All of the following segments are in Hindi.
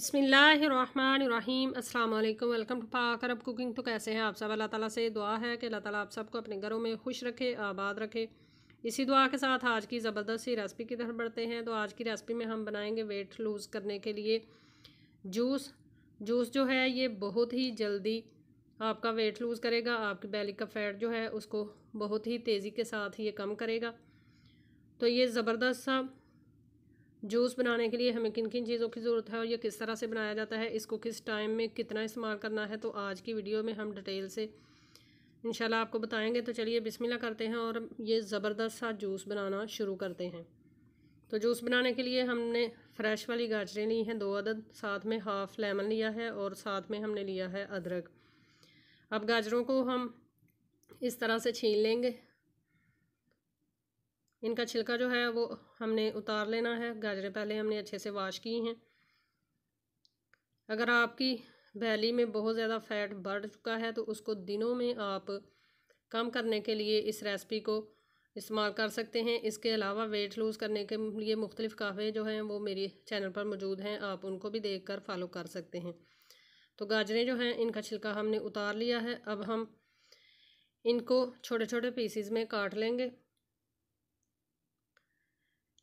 बसमीम अल्लाम वेलकम टू पाक अरब कुकिंग तो कैसे हैं आप सब अल्लाह ताला से दुआ है कि अल्लाह ताला आप सबको अपने घरों में खुश रखे आबाद रखे इसी दुआ के साथ आज की ज़बरदस्त सी रेसिपी की तरफ बढ़ते हैं तो आज की रेसिपी में हम बनाएंगे वेट लूज़ करने के लिए जूस जूस जो है ये बहुत ही जल्दी आपका वेट लूज़ करेगा आपकी बैली का फैट जो है उसको बहुत ही तेज़ी के साथ ये कम करेगा तो ये ज़बरदस्त सा जूस बनाने के लिए हमें किन किन चीज़ों की ज़रूरत है और ये किस तरह से बनाया जाता है इसको किस टाइम में कितना इस्तेमाल करना है तो आज की वीडियो में हम डिटेल से इंशाल्लाह आपको बताएंगे तो चलिए बिस्मिल्लाह करते हैं और ये ज़बरदस्त सा जूस बनाना शुरू करते हैं तो जूस बनाने के लिए हमने फ्रेश वाली गाजरें ली हैं दो अदद साथ में हाफ़ लेमन लिया है और साथ में हमने लिया है अदरक अब गाजरों को हम इस तरह से छीन लेंगे इनका छिलका जो है वो हमने उतार लेना है गाजरें पहले हमने अच्छे से वाश की हैं अगर आपकी बैली में बहुत ज़्यादा फैट बढ़ चुका है तो उसको दिनों में आप कम करने के लिए इस रेसिपी को इस्तेमाल कर सकते हैं इसके अलावा वेट लूज़ करने के लिए मुख्तलिफ़ काफ़े जो हैं वो मेरे चैनल पर मौजूद हैं आप उनको भी देख कर फॉलो कर सकते हैं तो गाजरें जो हैं इनका छिलका हमने उतार लिया है अब हम इनको छोटे छोटे पीसीज में काट लेंगे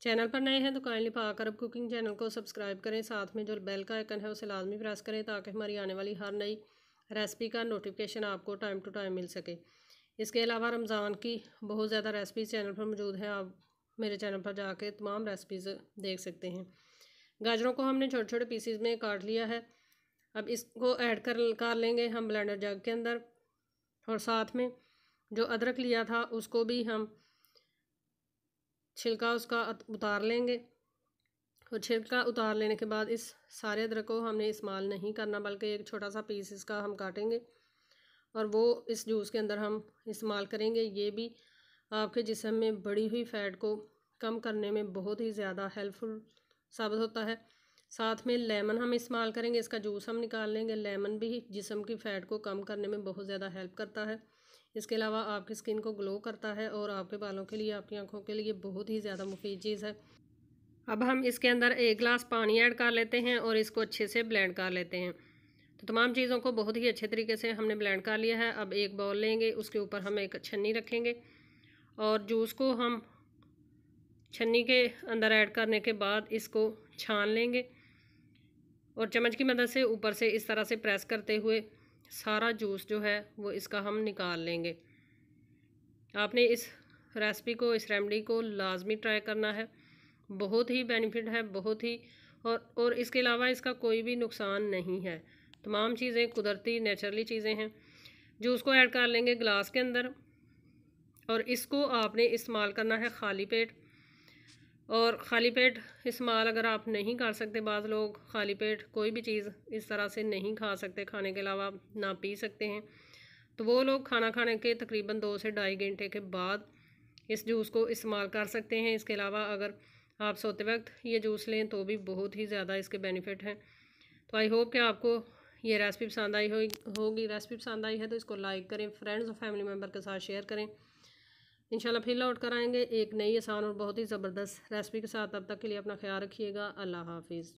चैनल पर नए हैं तो kindly Pak Arab cooking channel को सब्सक्राइब करें साथ में जो बेल का आइकन है उसे लाजमी प्रेस करें ताकि हमारी आने वाली हर नई रेसिपी का नोटिफिकेशन आपको टाइम टू टाइम मिल सके इसके अलावा रमज़ान की बहुत ज़्यादा रेसिपीज़ चैनल पर मौजूद हैं आप मेरे चैनल पर जाके तमाम रेसिपीज़ देख सकते हैं गाजरों को हमने छोटे छोटे पीसीज में काट लिया है अब इसको ऐड कर कर लेंगे हम ब्लेंडर जग के अंदर और साथ में जो अदरक लिया था उसको भी हम छिलका उसका उतार लेंगे और छिलका उतार लेने के बाद इस सारे अदरक को हमने इस्तेमाल नहीं करना बल्कि एक छोटा सा पीस इसका हम काटेंगे और वो इस जूस के अंदर हम इस्तेमाल करेंगे ये भी आपके जिसम में बढ़ी हुई फ़ैट को कम करने में बहुत ही ज़्यादा हेल्पफुल साबित होता है साथ में लेमन हम इस्तेमाल करेंगे इसका जूस हम निकाल लेंगे लेमन भी जिसम की फ़ैट को कम करने में बहुत ज़्यादा हेल्प करता है इसके अलावा आपकी स्किन को ग्लो करता है और आपके बालों के लिए आपकी आँखों के लिए बहुत ही ज़्यादा मुफीद चीज़ है अब हम इसके अंदर एक गिलास पानी ऐड कर लेते हैं और इसको अच्छे से ब्लेंड कर लेते हैं तो तमाम चीज़ों को बहुत ही अच्छे तरीके से हमने ब्लेंड कर लिया है अब एक बॉल लेंगे उसके ऊपर हम एक छन्नी रखेंगे और जूस को हम छन्नी के अंदर ऐड करने के बाद इसको छान लेंगे और चम्मच की मदद से ऊपर से इस तरह से प्रेस करते हुए सारा जूस जो है वो इसका हम निकाल लेंगे आपने इस रेसिपी को इस रेमडी को लाजमी ट्राई करना है बहुत ही बेनिफिट है बहुत ही और और इसके अलावा इसका कोई भी नुकसान नहीं है तमाम चीज़ें कुदरती नेचुरली चीज़ें हैं जो उसको ऐड कर लेंगे गिलास के अंदर और इसको आपने इस्तेमाल करना है खाली पेट और खाली पेट इस्तेमाल अगर आप नहीं कर सकते बाद लोग खाली पेट कोई भी चीज़ इस तरह से नहीं खा सकते खाने के अलावा ना पी सकते हैं तो वो लोग खाना खाने के तकरीबन दो से ढाई घंटे के बाद इस जूस को इस्तेमाल कर सकते हैं इसके अलावा अगर आप सोते वक्त ये जूस लें तो भी बहुत ही ज़्यादा इसके बेनिफिट हैं तो आई होप कि आपको ये रेसिपी पसंद आई होगी रेसिपी पसंद आई है तो इसको लाइक करें फ्रेंड्स और फैमिली मेम्बर के साथ शेयर करें इंशाल्लाह फिर लौट कर आएंगे एक नई आसान और बहुत ही ज़बरदस्त रेसिपी के साथ तब तक के लिए अपना ख्याल रखिएगा अल्लाह हाफिज़